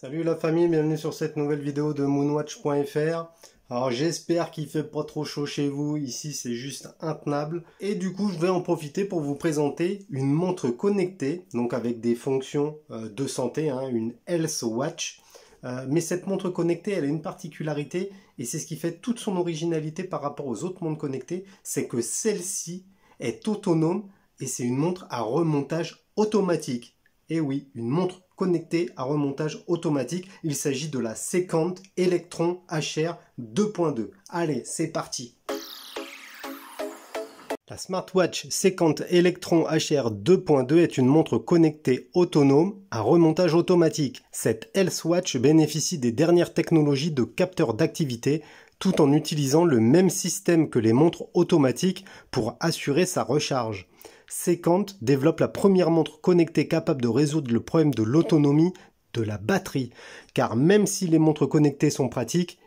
Salut la famille, bienvenue sur cette nouvelle vidéo de moonwatch.fr. Alors j'espère qu'il fait pas trop chaud chez vous, ici c'est juste intenable. Et du coup je vais en profiter pour vous présenter une montre connectée, donc avec des fonctions euh, de santé, hein, une Health Watch. Euh, mais cette montre connectée, elle a une particularité, et c'est ce qui fait toute son originalité par rapport aux autres montres connectées, c'est que celle-ci est autonome, et c'est une montre à remontage automatique. Et eh oui, une montre connectée à remontage automatique. Il s'agit de la Secant Electron HR 2.2. Allez, c'est parti la smartwatch Secant Electron HR 2.2 est une montre connectée autonome à remontage automatique. Cette Healthwatch bénéficie des dernières technologies de capteurs d'activité tout en utilisant le même système que les montres automatiques pour assurer sa recharge. Secant développe la première montre connectée capable de résoudre le problème de l'autonomie de la batterie, car même si les montres connectées sont pratiques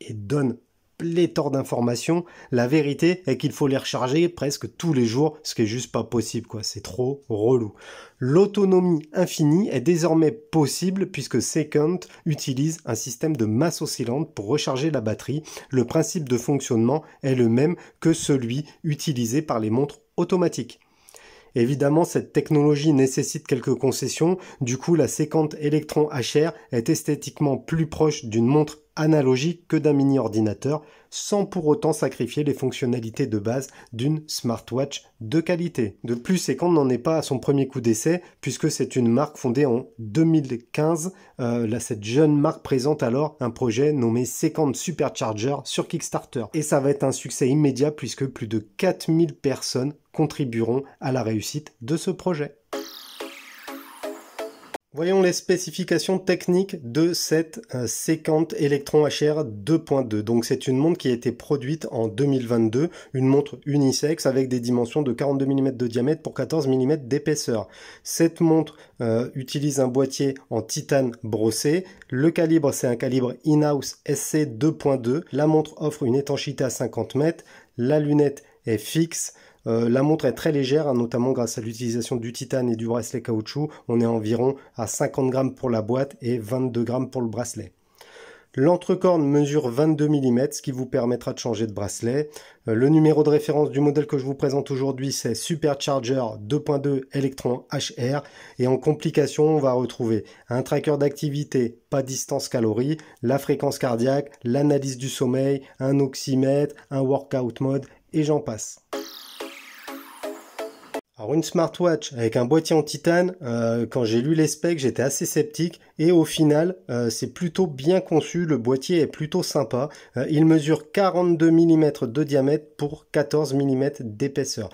et donnent pléthore d'informations, la vérité est qu'il faut les recharger presque tous les jours, ce qui est juste pas possible quoi, c'est trop relou. L'autonomie infinie est désormais possible puisque Secant utilise un système de masse oscillante pour recharger la batterie. Le principe de fonctionnement est le même que celui utilisé par les montres automatiques. Évidemment, cette technologie nécessite quelques concessions, du coup la séquence Electron HR est esthétiquement plus proche d'une montre analogique que d'un mini-ordinateur, sans pour autant sacrifier les fonctionnalités de base d'une smartwatch de qualité. De plus, Second n'en est pas à son premier coup d'essai, puisque c'est une marque fondée en 2015. Euh, cette jeune marque présente alors un projet nommé Second Supercharger sur Kickstarter. Et ça va être un succès immédiat, puisque plus de 4000 personnes contribueront à la réussite de ce projet. Voyons les spécifications techniques de cette euh, séquente Electron HR 2.2. Donc c'est une montre qui a été produite en 2022, une montre unisexe avec des dimensions de 42 mm de diamètre pour 14 mm d'épaisseur. Cette montre euh, utilise un boîtier en titane brossé. Le calibre c'est un calibre in-house SC 2.2. La montre offre une étanchéité à 50 mètres. La lunette est fixe. Euh, la montre est très légère, hein, notamment grâce à l'utilisation du titane et du bracelet caoutchouc. On est environ à 50 grammes pour la boîte et 22 grammes pour le bracelet. L'entrecorne mesure 22 mm, ce qui vous permettra de changer de bracelet. Euh, le numéro de référence du modèle que je vous présente aujourd'hui, c'est Supercharger 2.2 Electron HR. Et en complication, on va retrouver un tracker d'activité, pas distance calorie, la fréquence cardiaque, l'analyse du sommeil, un oxymètre, un workout mode, et j'en passe. Alors une smartwatch avec un boîtier en titane, euh, quand j'ai lu les specs j'étais assez sceptique et au final euh, c'est plutôt bien conçu, le boîtier est plutôt sympa. Euh, il mesure 42 mm de diamètre pour 14 mm d'épaisseur.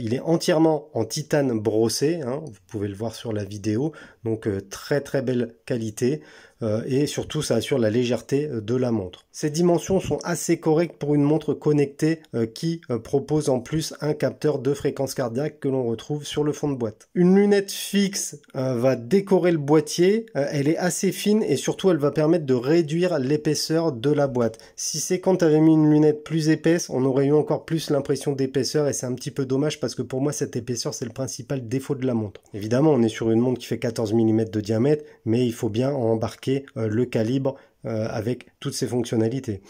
il est entièrement en titane brossé, hein, vous pouvez le voir sur la vidéo, donc très très belle qualité. Euh, et surtout ça assure la légèreté euh, de la montre. Ces dimensions sont assez correctes pour une montre connectée euh, qui propose en plus un capteur de fréquence cardiaque que l'on retrouve sur le fond de boîte. Une lunette fixe va décorer le boîtier, elle est assez fine et surtout elle va permettre de réduire l'épaisseur de la boîte. Si c'est quand tu avais mis une lunette plus épaisse, on aurait eu encore plus l'impression d'épaisseur et c'est un petit peu dommage parce que pour moi cette épaisseur c'est le principal défaut de la montre. Évidemment on est sur une montre qui fait 14 mm de diamètre mais il faut bien en embarquer euh, le calibre euh, avec toutes ses fonctionnalités.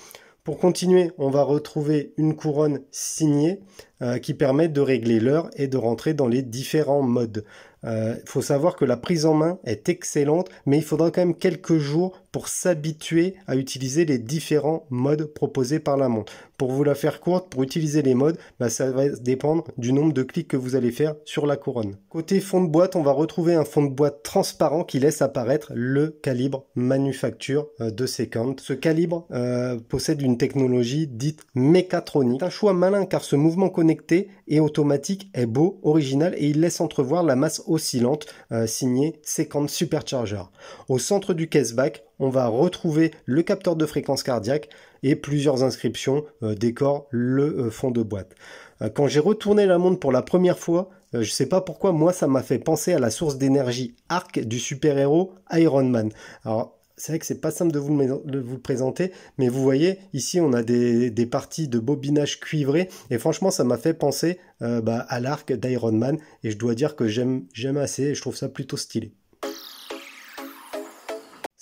Pour continuer, on va retrouver une couronne signée euh, qui permet de régler l'heure et de rentrer dans les différents modes. Il faut savoir que la prise en main est excellente, mais il faudra quand même quelques jours pour s'habituer à utiliser les différents modes proposés par la montre. Pour vous la faire courte, pour utiliser les modes, bah, ça va dépendre du nombre de clics que vous allez faire sur la couronne. Côté fond de boîte, on va retrouver un fond de boîte transparent qui laisse apparaître le calibre manufacture euh, de Secant. Ce calibre euh, possède une technologie dite mécatronique. un choix malin car ce mouvement connecté et automatique est beau, original et il laisse entrevoir la masse oscillante euh, signée Secant Supercharger. Au centre du caseback, on va retrouver le capteur de fréquence cardiaque et plusieurs inscriptions euh, décorent le euh, fond de boîte. Euh, quand j'ai retourné la montre pour la première fois, je ne sais pas pourquoi, moi ça m'a fait penser à la source d'énergie arc du super-héros Iron Man. Alors, c'est vrai que c'est pas simple de vous, le, présenter, mais vous voyez, ici on a des, parties de bobinage cuivré, et franchement ça m'a fait penser bah, à l'arc d'Iron Man, et je dois dire que j'aime assez, et je trouve ça plutôt stylé.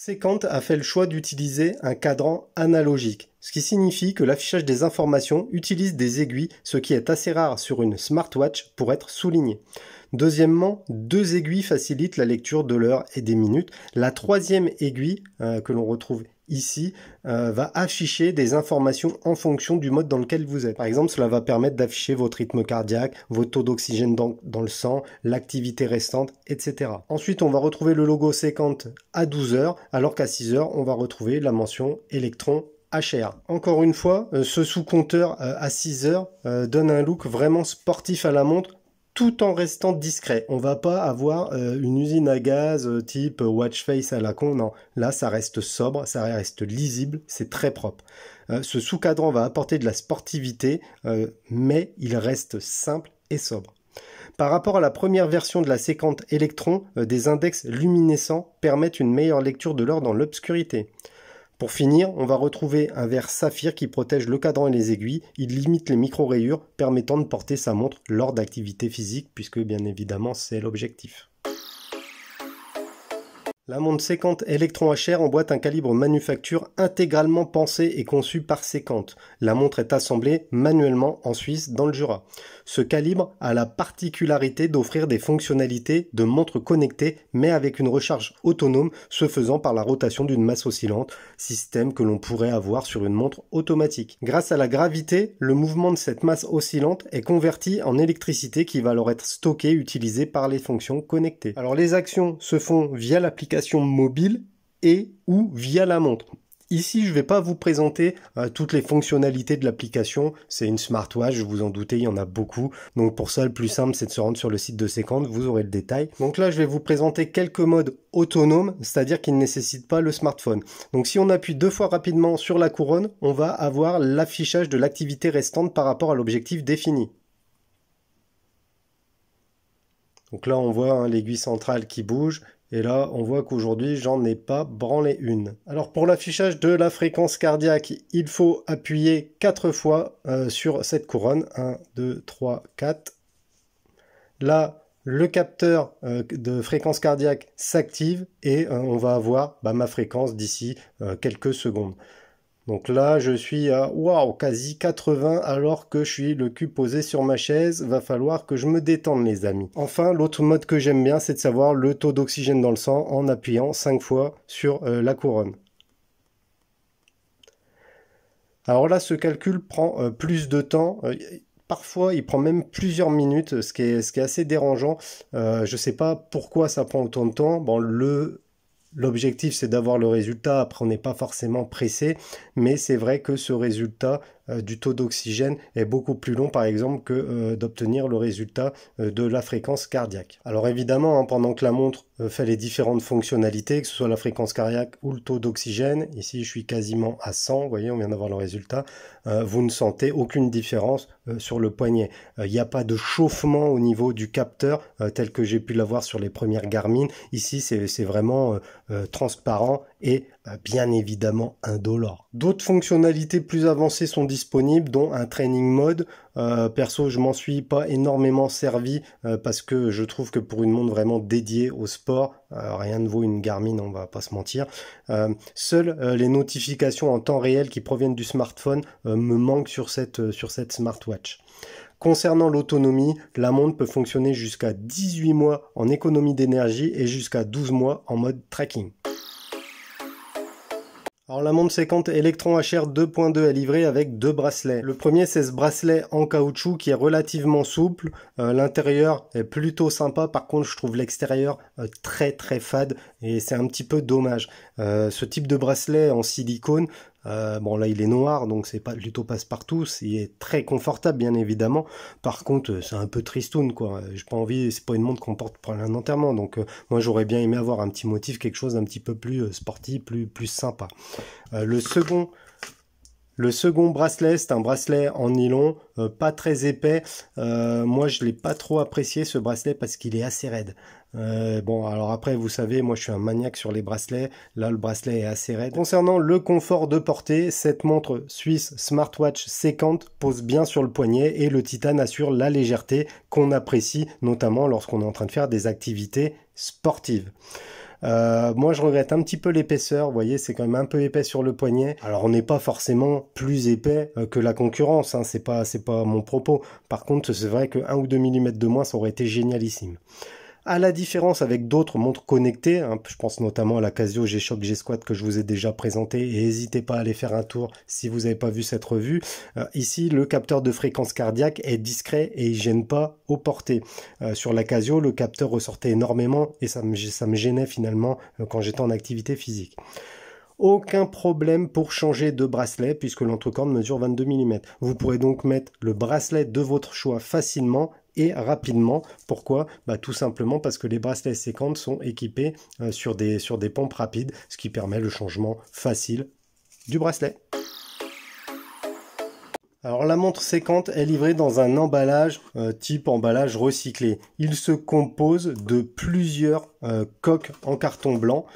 Secant a fait le choix d'utiliser un cadran analogique, ce qui signifie que l'affichage des informations utilise des aiguilles, ce qui est assez rare sur une smartwatch pour être souligné. Deuxièmement, deux aiguilles facilitent la lecture de l'heure et des minutes. La troisième aiguille, euh, que l'on retrouve ici, euh, va afficher des informations en fonction du mode dans lequel vous êtes. Par exemple, cela va permettre d'afficher votre rythme cardiaque, vos taux d'oxygène dans, le sang, l'activité restante, etc. Ensuite, on va retrouver le logo séquente à 12 heures, alors qu'à 6 heures, on va retrouver la mention électron HR. Encore une fois, euh, ce sous-compteur à 6 heures donne un look vraiment sportif à la montre, tout en restant discret. On va pas avoir euh, une usine à gaz euh, type euh, Watch Face à la con. Non, là ça reste sobre, ça reste lisible, c'est très propre. ce sous-cadran va apporter de la sportivité, mais il reste simple et sobre. Par rapport à la première version de la séquente Electron, des index luminescents permettent une meilleure lecture de l'or dans l'obscurité. Pour finir, on va retrouver un verre saphir qui protège le cadran et les aiguilles. Il limite les micro-rayures, permettant de porter sa montre lors d'activités physiques, puisque bien évidemment c'est l'objectif. La montre Sécante Electron HR emboîte un calibre manufacture intégralement pensé et conçu par Sécante. La montre est assemblée manuellement en Suisse dans le Jura. Ce calibre a la particularité d'offrir des fonctionnalités de montre connectée mais avec une recharge autonome se faisant par la rotation d'une masse oscillante, système que l'on pourrait avoir sur une montre automatique. Grâce à la gravité, le mouvement de cette masse oscillante est converti en électricité qui va alors être stockée utilisée par les fonctions connectées. Alors les actions se font via l'application mobile et ou via la montre. Ici, je ne vais pas vous présenter euh, toutes les fonctionnalités de l'application. C'est une smartwatch, vous en doutez, il y en a beaucoup. Donc pour ça, le plus simple, c'est de se rendre sur le site de Second, vous aurez le détail. Donc là, je vais vous présenter quelques modes autonomes, c'est-à-dire qu'ils ne nécessitent pas le smartphone. Donc si on appuie deux fois rapidement sur la couronne, on va avoir l'affichage de l'activité restante par rapport à l'objectif défini. Donc là, on voit hein, l'aiguille centrale qui bouge, et là, on voit qu'aujourd'hui, j'en ai pas branlé une. Alors pour l'affichage de la fréquence cardiaque, il faut appuyer 4 fois euh, sur cette couronne. 1, 2, 3, 4. Là, le capteur euh, de fréquence cardiaque s'active et euh, on va avoir bah, ma fréquence d'ici quelques secondes. Donc là, je suis à waouh, quasi 80 alors que je suis le cul posé sur ma chaise. Va falloir que je me détende, les amis. Enfin, l'autre mode que j'aime bien, c'est de savoir le taux d'oxygène dans le sang en appuyant 5 fois sur euh, la couronne. Alors là, ce calcul prend euh, plus de temps. Euh, parfois, il prend même plusieurs minutes, ce qui est, ce qui est assez dérangeant. je ne sais pas pourquoi ça prend autant de temps. Bon, le L'objectif, c'est d'avoir le résultat. Après, on n'est pas forcément pressé, mais c'est vrai que ce résultat euh, du taux d'oxygène est beaucoup plus long par exemple que euh, d'obtenir le résultat euh, de la fréquence cardiaque. Alors évidemment, hein, pendant que la montre fait les différentes fonctionnalités, que ce soit la fréquence cardiaque ou le taux d'oxygène, ici je suis quasiment à 100, vous voyez, on vient d'avoir le résultat, vous ne sentez aucune différence sur le poignet. Il n'y a pas de chauffement au niveau du capteur tel que j'ai pu l'avoir sur les premières Garmin. Ici, c'est vraiment transparent et bah, bien évidemment indolore. D'autres fonctionnalités plus avancées sont disponibles, dont un training mode. Euh, perso, je m'en suis pas énormément servi euh, parce que je trouve que pour une montre vraiment dédiée au sport, euh, rien ne vaut une Garmin, on va pas se mentir. seules les notifications en temps réel qui proviennent du smartphone me manquent sur cette, sur cette smartwatch. Concernant l'autonomie, la montre peut fonctionner jusqu'à 18 mois en économie d'énergie et jusqu'à 12 mois en mode tracking. Alors la montre 50 Electron HR 2.2 est livrée avec deux bracelets. Le premier c'est ce bracelet en caoutchouc qui est relativement souple. Euh, l'intérieur est plutôt sympa, par contre je trouve l'extérieur euh, très très fade et c'est un petit peu dommage. Euh, ce type de bracelet en silicone, euh, bon là il est noir donc c'est pas plutôt passe partout, il est très confortable bien évidemment. Par contre euh, c'est un peu tristoun quoi. Euh, j'ai pas envie, c'est pas une montre qu'on porte pour un enterrement donc moi j'aurais bien aimé avoir un petit motif, quelque chose d'un petit peu plus sportif, plus plus sympa. le second le second bracelet, c'est un bracelet en nylon, euh, pas très épais. Euh, moi, je l'ai pas trop apprécié ce bracelet parce qu'il est assez raide. Euh, bon, alors après, vous savez, moi je suis un maniaque sur les bracelets. Là, le bracelet est assez raide. Concernant le confort de portée, cette montre suisse Smartwatch 50 pose bien sur le poignet et le titane assure la légèreté qu'on apprécie, notamment lorsqu'on est en train de faire des activités sportives. Euh, moi, je regrette un petit peu l'épaisseur. Vous voyez, c'est quand même un peu épais sur le poignet. Alors, on n'est pas forcément plus épais euh, que la concurrence. Hein, c'est pas, c'est pas mon propos. Par contre, c'est vrai que 1 ou 2 mm de moins, ça aurait été génialissime à la différence avec d'autres montres connectées, hein, je pense notamment à la Casio G-Shock G-Squad que je vous ai déjà présenté, et n'hésitez pas à aller faire un tour si vous n'avez pas vu cette revue. Euh, ici, le capteur de fréquence cardiaque est discret et il gêne pas aux portées. Euh, sur la Casio, le capteur ressortait énormément et ça me, gênait finalement euh, quand j'étais en activité physique aucun problème pour changer de bracelet puisque l'entrecorne mesure 22 mm. Vous pourrez donc mettre le bracelet de votre choix facilement et rapidement. Pourquoi bah, Tout simplement parce que les bracelets séquentes sont équipés euh, sur, des, sur des pompes rapides, ce qui permet le changement facile du bracelet. Alors la montre séquente est livrée dans un emballage euh, type emballage recyclé. Il se compose de plusieurs euh, coques en carton blanc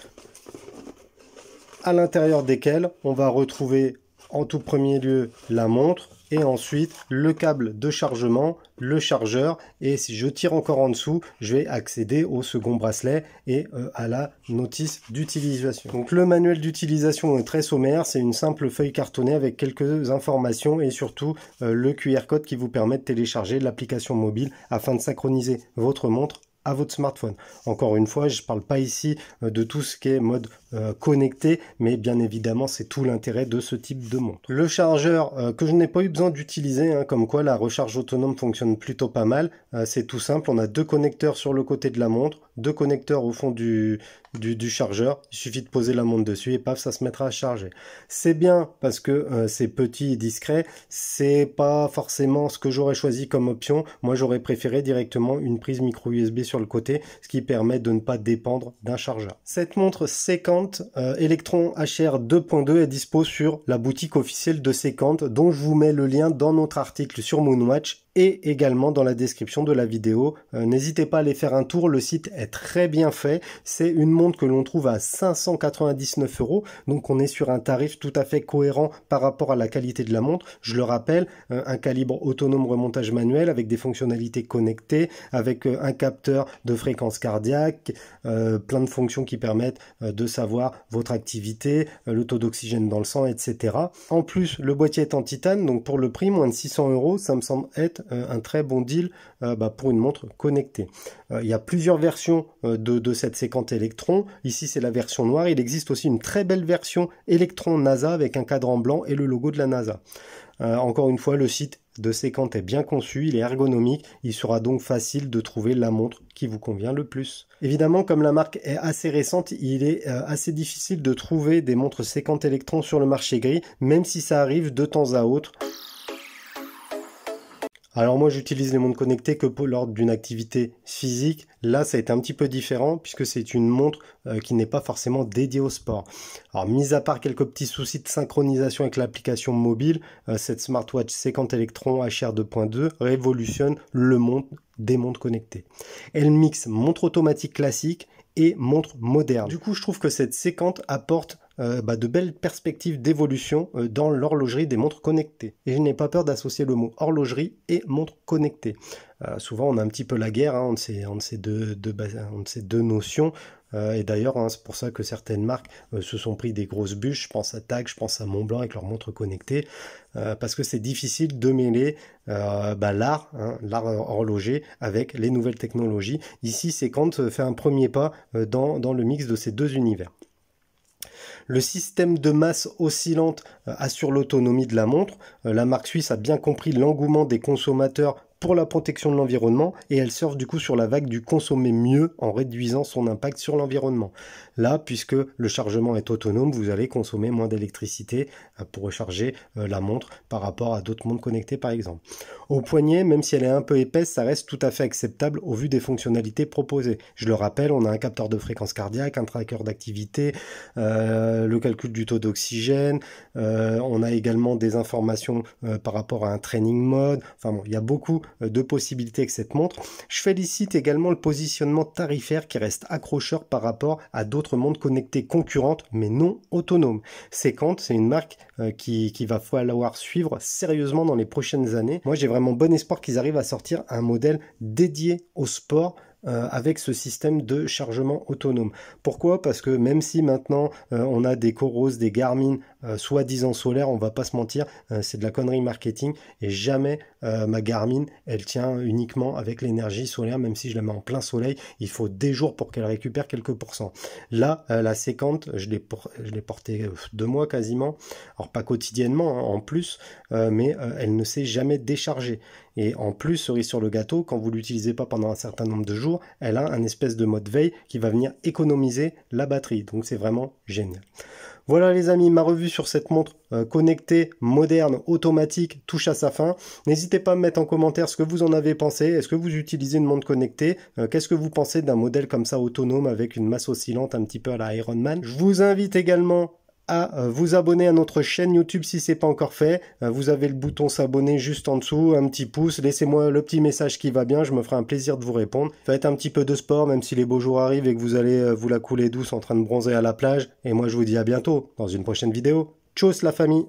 à l'intérieur desquelles on va retrouver en tout premier lieu la montre et ensuite le câble de chargement, le chargeur et si je tire encore en dessous, je vais accéder au second bracelet et euh, à la notice d'utilisation. Donc le manuel d'utilisation est très sommaire, c'est une simple feuille cartonnée avec quelques informations et surtout euh, le QR code qui vous permet de télécharger l'application mobile afin de synchroniser votre montre à votre smartphone. Encore une fois, je ne parle pas ici euh, de tout ce qui est mode euh, connecté, mais bien évidemment, c'est tout l'intérêt de ce type de montre. Le chargeur euh, que je n'ai pas eu besoin d'utiliser, hein, comme quoi la recharge autonome fonctionne plutôt pas mal, c'est tout simple, on a deux connecteurs sur le côté de la montre, deux connecteurs au fond du, du, du, chargeur. Il suffit de poser la montre dessus et paf, ça se mettra à charger. C'est bien parce que euh, c'est petit et discret. C'est pas forcément ce que j'aurais choisi comme option. Moi, j'aurais préféré directement une prise micro USB sur le côté, ce qui permet de ne pas dépendre d'un chargeur. Cette montre Secant euh, Electron HR 2.2 est dispo sur la boutique officielle de Secant, dont je vous mets le lien dans notre article sur Moonwatch et également dans la description de la vidéo. Euh, n'hésitez pas à aller faire un tour, le site est très bien fait. C'est une montre que l'on trouve à 599 euros, donc on est sur un tarif tout à fait cohérent par rapport à la qualité de la montre. Je le rappelle, euh, un calibre autonome remontage manuel avec des fonctionnalités connectées, avec euh, un capteur de fréquence cardiaque, plein de fonctions qui permettent de savoir votre activité, le taux d'oxygène dans le sang, etc. En plus, le boîtier est en titane, donc pour le prix, moins de 600 euros, ça me semble être euh, un très bon deal euh, bah, pour une montre connectée. Euh, il y a plusieurs versions de, cette séquente Electron. Ici, c'est la version noire. Il existe aussi une très belle version Electron NASA avec un cadran blanc et le logo de la NASA. encore une fois, le site de séquente est bien conçu, il est ergonomique, il sera donc facile de trouver la montre qui vous convient le plus. Évidemment, comme la marque est assez récente, il est assez difficile de trouver des montres séquentes électrons sur le marché gris, même si ça arrive de temps à autre. Alors moi j'utilise les montres connectées que pour, lors d'une activité physique. Là ça a été un petit peu différent puisque c'est une montre euh, qui n'est pas forcément dédiée au sport. Alors mis à part quelques petits soucis de synchronisation avec l'application mobile, euh, cette smartwatch 50 Electron HR 2.2 révolutionne le monde des montres connectées. Elle mixe montre automatique classique et montre moderne. Du coup je trouve que cette séquente apporte euh, bah, de belles perspectives d'évolution euh, dans l'horlogerie des montres connectées. Et je n'ai pas peur d'associer le mot horlogerie et montre connectée. Euh, souvent, on a un petit peu la guerre hein, entre, ces, deux, notions. et d'ailleurs, hein, c'est pour ça que certaines marques se sont pris des grosses bûches. Je pense à Tag, je pense à Montblanc avec leurs montres connectées, parce que c'est difficile de mêler bah, l'art, hein, l'art horloger, avec les nouvelles technologies. Ici, c'est quand fait un premier pas dans le mix de ces deux univers. Le système de masse oscillante euh, assure l'autonomie de la montre. Euh, la marque suisse a bien compris l'engouement des consommateurs pour la protection de l'environnement et elle surfe du coup sur la vague du consommer mieux en réduisant son impact sur l'environnement. Là, puisque le chargement est autonome, vous allez consommer moins d'électricité euh, pour recharger euh, la montre par rapport à d'autres montres connectées par exemple. Au poignet, même si elle est un peu épaisse, ça reste tout à fait acceptable au vu des fonctionnalités proposées. Je le rappelle, on a un capteur de fréquence cardiaque, un tracker d'activité, euh, le calcul du taux d'oxygène, on a également des informations par rapport à un training mode. Enfin bon, il y a beaucoup de possibilités avec cette montre. Je félicite également le positionnement tarifaire qui reste accrocheur par rapport à d'autres monde connecté, concurrente, mais non autonome. quand c'est une marque euh, qui, qui va falloir suivre sérieusement dans les prochaines années. Moi, j'ai vraiment bon espoir qu'ils arrivent à sortir un modèle dédié au sport euh, avec ce système de chargement autonome. Pourquoi Parce que même si maintenant euh, on a des Coros, des Garmin euh, soi-disant solaire, on va pas se mentir, euh, c'est de la connerie marketing et jamais euh, ma Garmin, elle tient uniquement avec l'énergie solaire, même si je la mets en plein soleil, il faut des jours pour qu'elle récupère quelques pourcents. Là, la séquente, je l'ai, portée deux mois quasiment, alors pas quotidiennement hein, en plus, mais elle ne s'est jamais déchargée. Et en plus, cerise sur le gâteau, quand vous l'utilisez pas pendant un certain nombre de jours, elle a un espèce de mode veille qui va venir économiser la batterie. Donc c'est vraiment génial. Voilà les amis, ma revue sur cette montre euh, connectée, moderne, automatique, touche à sa fin. N'hésitez pas à me mettre en commentaire ce que vous en avez pensé. Est-ce que vous utilisez une montre connectée euh, Qu'est-ce que vous pensez d'un modèle comme ça autonome avec une masse oscillante un petit peu à la Ironman Je vous invite également à euh, vous abonner à notre chaîne YouTube si c'est pas encore fait. Euh, vous avez le bouton s'abonner juste en dessous, un petit pouce, laissez-moi le petit message qui va bien, je me ferai un plaisir de vous répondre. Faites un petit peu de sport même si les beaux jours arrivent et que vous allez euh, vous la couler douce en train de bronzer à la plage. Et moi je vous dis à bientôt dans une prochaine vidéo. Tchuss la famille